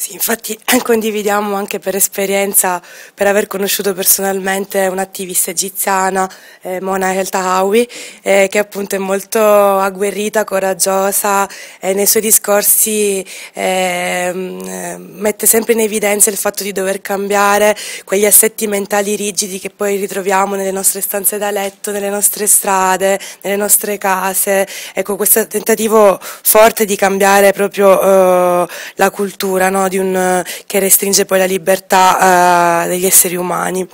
Sì, infatti condividiamo anche per esperienza, per aver conosciuto personalmente un'attivista egiziana, eh, Mona El Tahawi, eh, che appunto è molto agguerrita, coraggiosa e eh, nei suoi discorsi ehm, eh, mette sempre in evidenza il fatto di dover cambiare quegli assetti mentali rigidi che poi ritroviamo nelle nostre stanze da letto, nelle nostre strade, nelle nostre case. Ecco, questo tentativo forte di cambiare proprio eh, la cultura, no? un, eh, che restringe poi la libertà uh, degli esseri umani.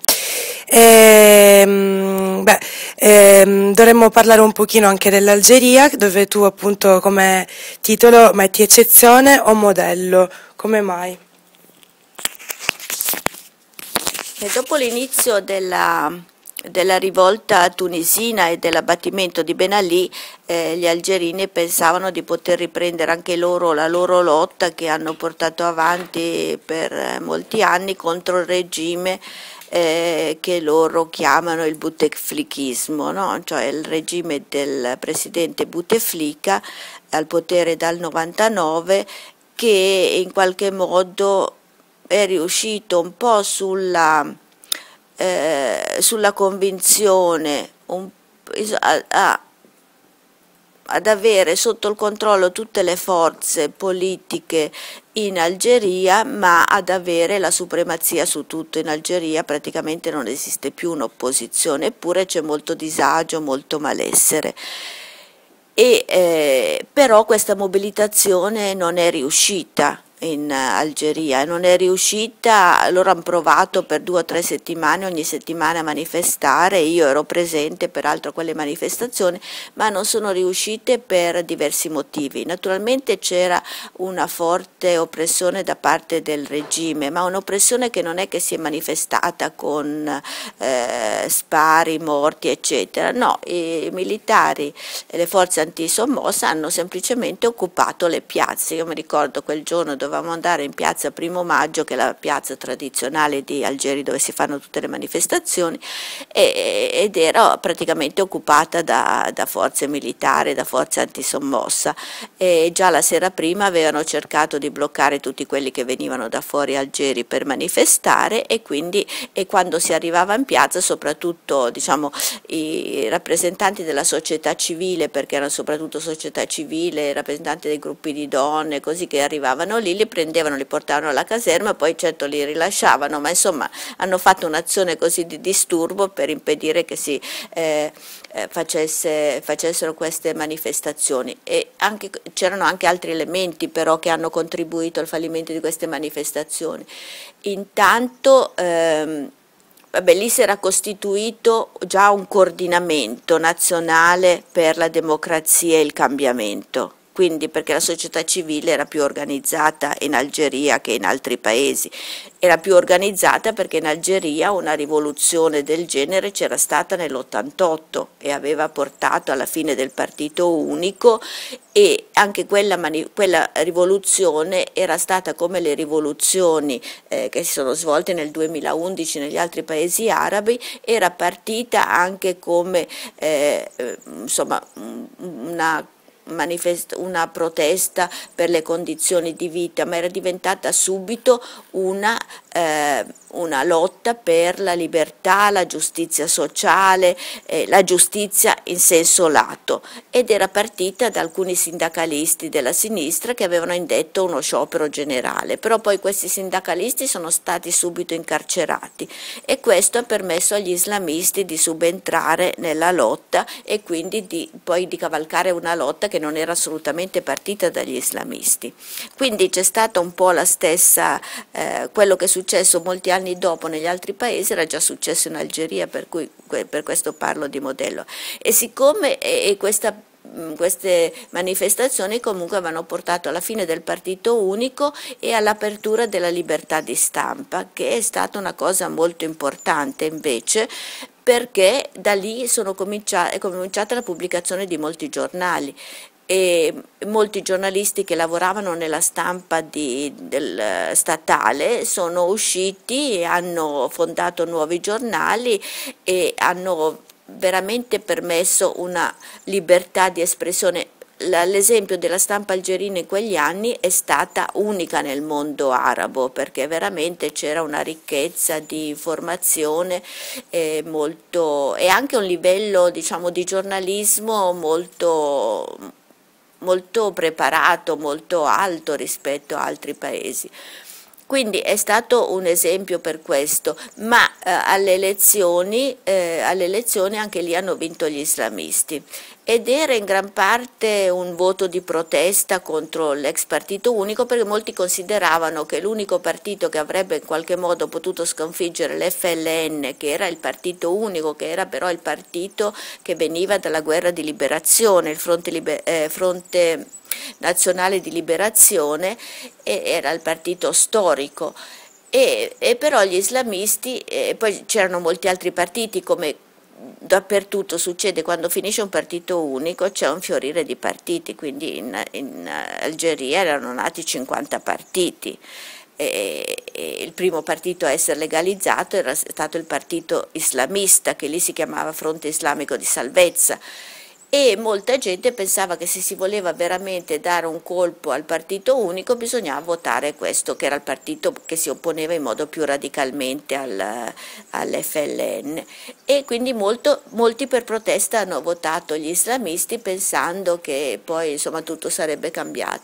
E, ehm, beh, e, ehm, dovremmo parlare un pochino anche dell'Algeria, dove tu appunto come titolo metti eccezione o modello, come mai? E dopo l'inizio della della rivolta tunisina e dell'abbattimento di Ben Ali eh, gli algerini pensavano di poter riprendere anche loro la loro lotta che hanno portato avanti per eh, molti anni contro il regime eh, che loro chiamano il Bouteflikismo, no? cioè il regime del presidente Bouteflika al potere dal 99 che in qualche modo è riuscito un po' sulla eh, sulla convinzione un, a, a, ad avere sotto il controllo tutte le forze politiche in Algeria, ma ad avere la supremazia su tutto in Algeria praticamente non esiste più un'opposizione, eppure c'è molto disagio, molto malessere. E, eh, però questa mobilitazione non è riuscita in eh, Algeria e non è riuscita, loro hanno provato per due o tre settimane, ogni settimana a manifestare, io ero presente peraltro a quelle manifestazioni, ma non sono riuscite per diversi motivi. Naturalmente c'era una forte oppressione da parte del regime, ma un'oppressione che non è che si è manifestata con eh, spari, morti, eccetera, no, i militari e le forze antisommossa hanno semplicemente occupato le piazze, io mi ricordo quel giorno dove dovevamo andare in piazza Primo Maggio, che è la piazza tradizionale di Algeri dove si fanno tutte le manifestazioni, e, ed era praticamente occupata da, da forze militari, da forze antisommossa. E già la sera prima avevano cercato di bloccare tutti quelli che venivano da fuori Algeri per manifestare e quindi e quando si arrivava in piazza soprattutto diciamo, i rappresentanti della società civile, perché erano soprattutto società civile, rappresentanti dei gruppi di donne, così che arrivavano lì, li prendevano, li portavano alla caserma, poi certo li rilasciavano, ma insomma hanno fatto un'azione così di disturbo per impedire che si eh, eh facesse, facessero queste manifestazioni. c'erano anche altri elementi però che hanno contribuito al fallimento di queste manifestazioni. Intanto ehm, vabbè, lì si era costituito già un coordinamento nazionale per la democrazia e il cambiamento quindi perché la società civile era più organizzata in Algeria che in altri paesi, era più organizzata perché in Algeria una rivoluzione del genere c'era stata nell'88 e aveva portato alla fine del partito unico e anche quella, quella rivoluzione era stata come le rivoluzioni eh, che si sono svolte nel 2011 negli altri paesi arabi, era partita anche come eh, eh insomma, una una protesta per le condizioni di vita, ma era diventata subito una eh, una lotta per la libertà, la giustizia sociale, eh, la giustizia in senso lato ed era partita da alcuni sindacalisti della sinistra che avevano indetto uno sciopero generale, però poi questi sindacalisti sono stati subito incarcerati e questo ha permesso agli islamisti di subentrare nella lotta e quindi di, poi di cavalcare una lotta che non era assolutamente partita dagli islamisti. Quindi c'è stata un po' la stessa, eh, quello che è successo molti anni anni dopo negli altri paesi era già successo in Algeria, per, cui, per questo parlo di modello. E siccome e questa mm, queste manifestazioni comunque avevano portato alla fine del partito unico e all'apertura della libertà di stampa, che è stata una cosa molto importante invece perché da lì è cominciata la pubblicazione di molti giornali e molti giornalisti che lavoravano nella stampa di, del, eh, statale sono usciti, hanno fondato nuovi giornali e hanno veramente permesso una libertà di espressione. L'esempio della stampa algerina in quegli anni è stata unica nel mondo arabo perché veramente c'era una ricchezza di informazione e, eh, molto, e anche un livello diciamo, di giornalismo molto molto preparato, molto alto rispetto a altri paesi. Quindi è stato un esempio per questo, ma eh, alle, elezioni, eh, alle, elezioni, anche lì hanno vinto gli islamisti ed era in gran parte un voto di protesta contro l'ex partito unico perché molti consideravano che l'unico partito che avrebbe in qualche modo potuto sconfiggere l'FLN, che era il partito unico, che era però il partito che veniva dalla guerra di liberazione, il fronte, liber eh, fronte Nazionale di Liberazione, era il partito storico. E, e però gli islamisti, e poi c'erano molti altri partiti come dappertutto succede quando finisce un partito unico c'è un fiorire di partiti, quindi in, in Algeria erano nati 50 partiti. E, e il primo partito a essere legalizzato era stato il partito islamista che lì si chiamava Fronte Islamico di Salvezza e molta gente pensava che se si voleva veramente dare un colpo al partito unico bisognava votare questo che era il partito che si opponeva in modo più radicalmente al, all'FLN e quindi molto, molti per protesta hanno votato gli islamisti pensando che poi insomma tutto sarebbe cambiato.